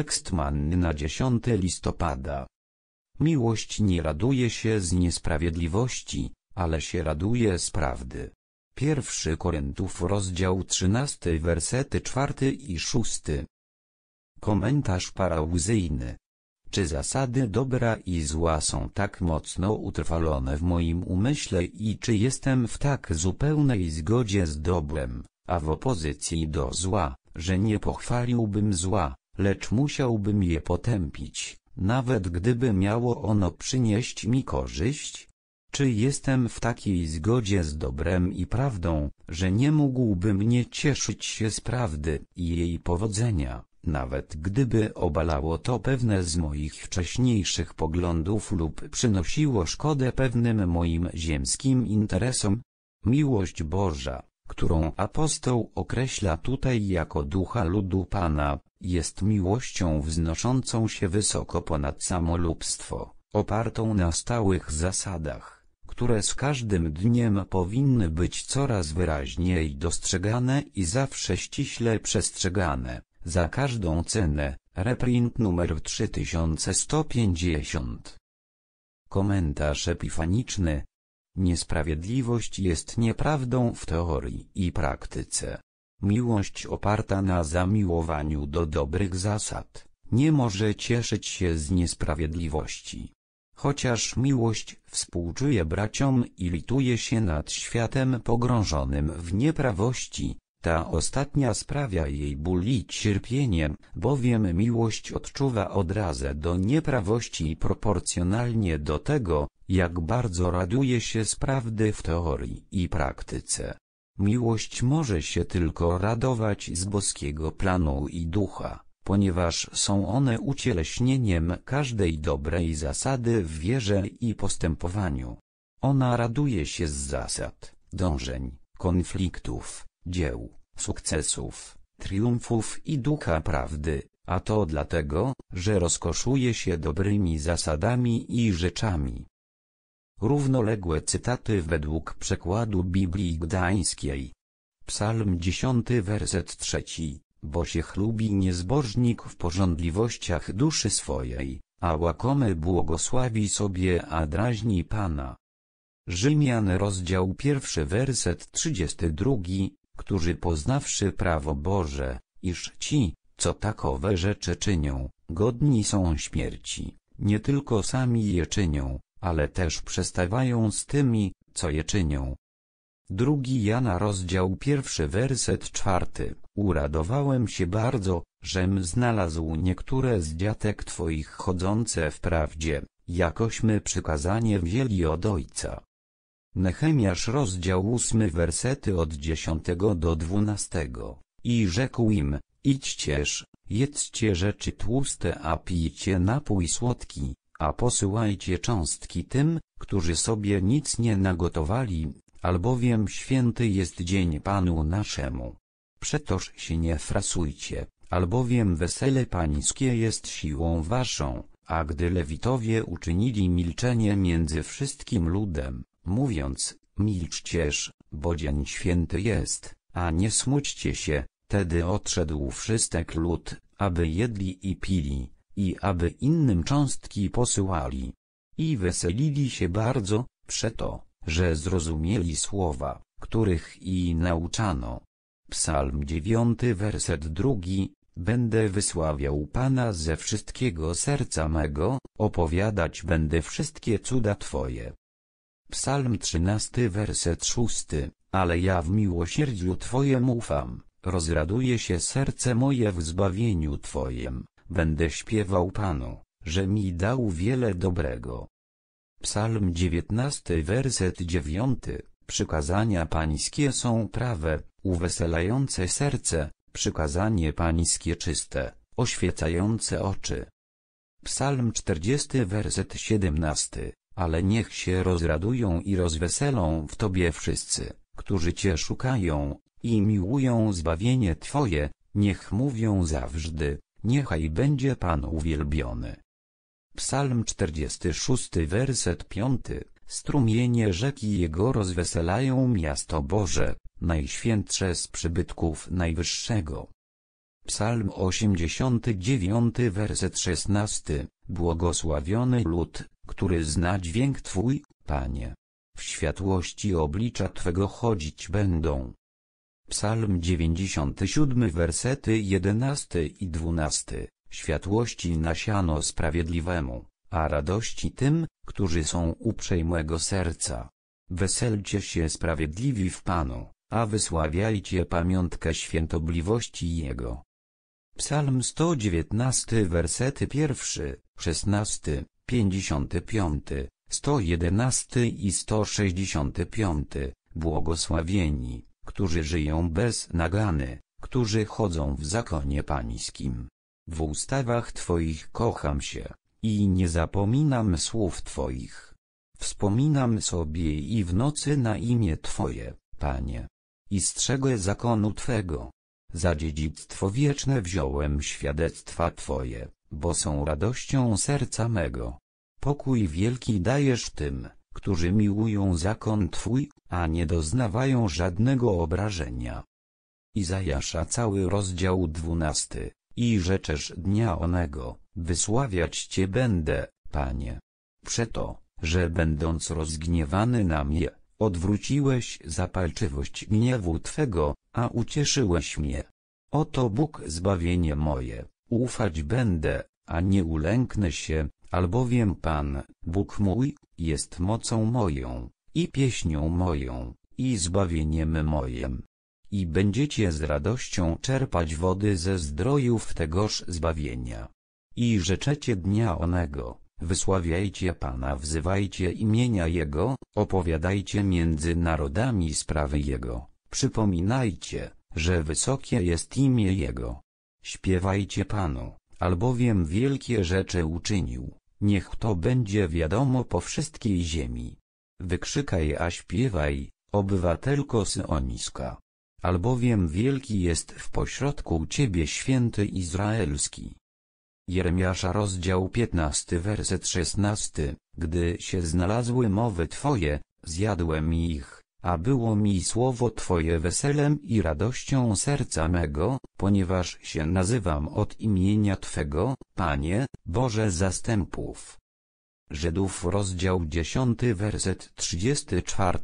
Tekst manny na 10 listopada. Miłość nie raduje się z niesprawiedliwości, ale się raduje z prawdy. Pierwszy Koryntów rozdział 13 wersety 4 i 6. Komentarz parałzyjny. Czy zasady dobra i zła są tak mocno utrwalone w moim umyśle i czy jestem w tak zupełnej zgodzie z dobrem, a w opozycji do zła, że nie pochwaliłbym zła? lecz musiałbym je potępić, nawet gdyby miało ono przynieść mi korzyść? Czy jestem w takiej zgodzie z dobrem i prawdą, że nie mógłbym nie cieszyć się z prawdy i jej powodzenia, nawet gdyby obalało to pewne z moich wcześniejszych poglądów lub przynosiło szkodę pewnym moim ziemskim interesom? Miłość Boża, którą apostoł określa tutaj jako ducha ludu Pana, jest miłością wznoszącą się wysoko ponad samolubstwo, opartą na stałych zasadach, które z każdym dniem powinny być coraz wyraźniej dostrzegane i zawsze ściśle przestrzegane, za każdą cenę, reprint numer 3150. Komentarz epifaniczny Niesprawiedliwość jest nieprawdą w teorii i praktyce. Miłość oparta na zamiłowaniu do dobrych zasad, nie może cieszyć się z niesprawiedliwości. Chociaż miłość współczuje braciom i lituje się nad światem pogrążonym w nieprawości, ta ostatnia sprawia jej ból i cierpienie, bowiem miłość odczuwa odrazę do nieprawości proporcjonalnie do tego, jak bardzo raduje się z prawdy w teorii i praktyce. Miłość może się tylko radować z boskiego planu i ducha, ponieważ są one ucieleśnieniem każdej dobrej zasady w wierze i postępowaniu. Ona raduje się z zasad, dążeń, konfliktów, dzieł, sukcesów, triumfów i ducha prawdy, a to dlatego, że rozkoszuje się dobrymi zasadami i rzeczami. Równoległe cytaty według przekładu Biblii Gdańskiej. Psalm 10 werset 3. Bo się chlubi niezbożnik w porządliwościach duszy swojej, a łakomy błogosławi sobie, a draźni Pana. Rzymian rozdział pierwszy werset 32, którzy poznawszy prawo Boże, iż ci, co takowe rzeczy czynią, godni są śmierci, nie tylko sami je czynią, ale też przestawają z tymi, co je czynią. Drugi Jana rozdział pierwszy werset czwarty. Uradowałem się bardzo, żem znalazł niektóre z dziatek Twoich chodzące w prawdzie, jakośmy przykazanie wzięli od Ojca. Nechemiasz rozdział ósmy wersety od dziesiątego do dwunastego. I rzekł im, idźcież, jedzcie rzeczy tłuste a pijcie napój słodki, a posyłajcie cząstki tym, którzy sobie nic nie nagotowali, albowiem święty jest dzień Panu naszemu. Przetoż się nie frasujcie, albowiem wesele pańskie jest siłą waszą, a gdy Lewitowie uczynili milczenie między wszystkim ludem, mówiąc, milczcież, bo dzień święty jest, a nie smućcie się, tedy odszedł wszystek lud, aby jedli i pili i aby innym cząstki posyłali. I weselili się bardzo, przeto, że zrozumieli słowa, których i nauczano. Psalm 9 werset 2 Będę wysławiał Pana ze wszystkiego serca mego, opowiadać będę wszystkie cuda Twoje. Psalm 13 werset 6 Ale ja w miłosierdziu Twojem ufam, rozraduje się serce moje w zbawieniu Twojem. Będę śpiewał Panu, że mi dał wiele dobrego. Psalm 19 werset 9 Przykazania pańskie są prawe, uweselające serce, przykazanie pańskie czyste, oświecające oczy. Psalm 40 werset 17 Ale niech się rozradują i rozweselą w Tobie wszyscy, którzy Cię szukają, i miłują zbawienie Twoje, niech mówią zawsze, Niechaj będzie Pan uwielbiony. Psalm 46 werset 5 Strumienie rzeki Jego rozweselają miasto Boże, najświętsze z przybytków Najwyższego. Psalm 89 werset 16 Błogosławiony lud, który zna dźwięk Twój, Panie. W światłości oblicza Twego chodzić będą. Psalm 97 wersety 11 i 12, światłości nasiano sprawiedliwemu, a radości tym, którzy są uprzejmego serca. Weselcie się sprawiedliwi w Panu, a wysławiajcie pamiątkę świętobliwości Jego. Psalm 119 wersety 1, 16, 55, 111 i 165, błogosławieni którzy żyją bez nagany, którzy chodzą w zakonie pańskim. W ustawach Twoich kocham się, i nie zapominam słów Twoich. Wspominam sobie i w nocy na imię Twoje, Panie. I strzegę zakonu Twego. Za dziedzictwo wieczne wziąłem świadectwa Twoje, bo są radością serca mego. Pokój wielki dajesz tym, którzy miłują zakon Twój, a nie doznawają żadnego obrażenia. Izajasza cały rozdział dwunasty, i rzeczesz dnia onego, wysławiać Cię będę, Panie. Przeto, że będąc rozgniewany na mnie, odwróciłeś zapalczywość gniewu Twego, a ucieszyłeś mnie. Oto Bóg zbawienie moje, ufać będę, a nie ulęknę się, albowiem Pan, Bóg mój, jest mocą moją, i pieśnią moją, i zbawieniem mojem. I będziecie z radością czerpać wody ze zdrojów tegoż zbawienia. I rzeczecie dnia onego, wysławiajcie Pana wzywajcie imienia Jego, opowiadajcie między narodami sprawy Jego, przypominajcie, że wysokie jest imię Jego. Śpiewajcie Panu, albowiem wielkie rzeczy uczynił. Niech to będzie wiadomo po wszystkiej ziemi. Wykrzykaj a śpiewaj, obywatelko syoniska. Albowiem wielki jest w pośrodku ciebie święty izraelski. Jeremiasza rozdział 15 werset 16, gdy się znalazły mowy Twoje, zjadłem ich, a było mi słowo Twoje weselem i radością serca mego, ponieważ się nazywam od imienia Twego, Panie, Boże zastępów. Żydów rozdział 10 werset 34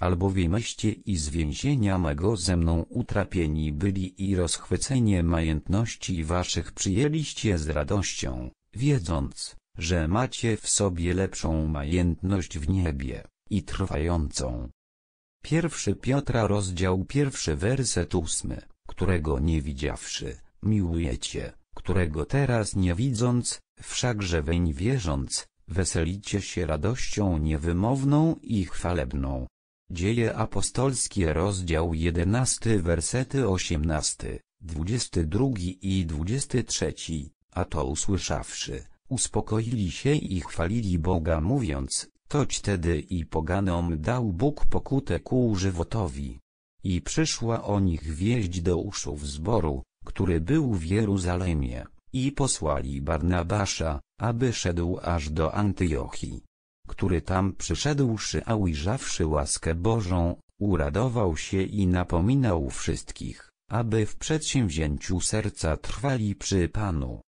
Albowiemeście i z więzienia mego ze mną utrapieni byli i rozchwycenie majątności waszych przyjęliście z radością, wiedząc, że macie w sobie lepszą majętność w niebie, i trwającą. Pierwszy Piotra rozdział pierwszy werset ósmy, którego nie widziawszy, miłujecie, którego teraz nie widząc, wszakże weń wierząc, weselicie się radością niewymowną i chwalebną. Dzieje apostolskie rozdział 11 wersety 18, 22 i 23, a to usłyszawszy, uspokoili się i chwalili Boga mówiąc, Toć tedy i poganom dał Bóg pokutę ku żywotowi. I przyszła o nich wieść do uszów zboru, który był w Jeruzalemie, i posłali Barnabasza, aby szedł aż do Antiochii. Który tam przyszedłszy a ujrzawszy łaskę Bożą, uradował się i napominał wszystkich, aby w przedsięwzięciu serca trwali przy Panu.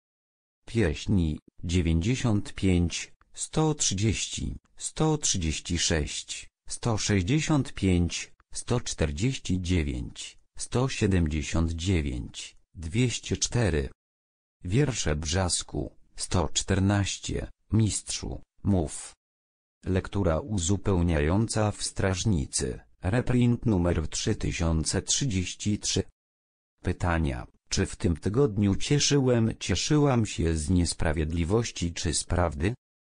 Pieśni 95 sto trzydzieści, sto trzydzieści sześć, sto sześćdziesiąt pięć, sto czterdzieści dziewięć, sto siedemdziesiąt dziewięć, dwieście cztery. Wiersze Brzasku, sto czternaście, Mistrzu, mów. Lektura uzupełniająca w strażnicy, reprint numer 3033. Pytania, czy w tym tygodniu cieszyłem cieszyłam się z niesprawiedliwości czy z prawdy?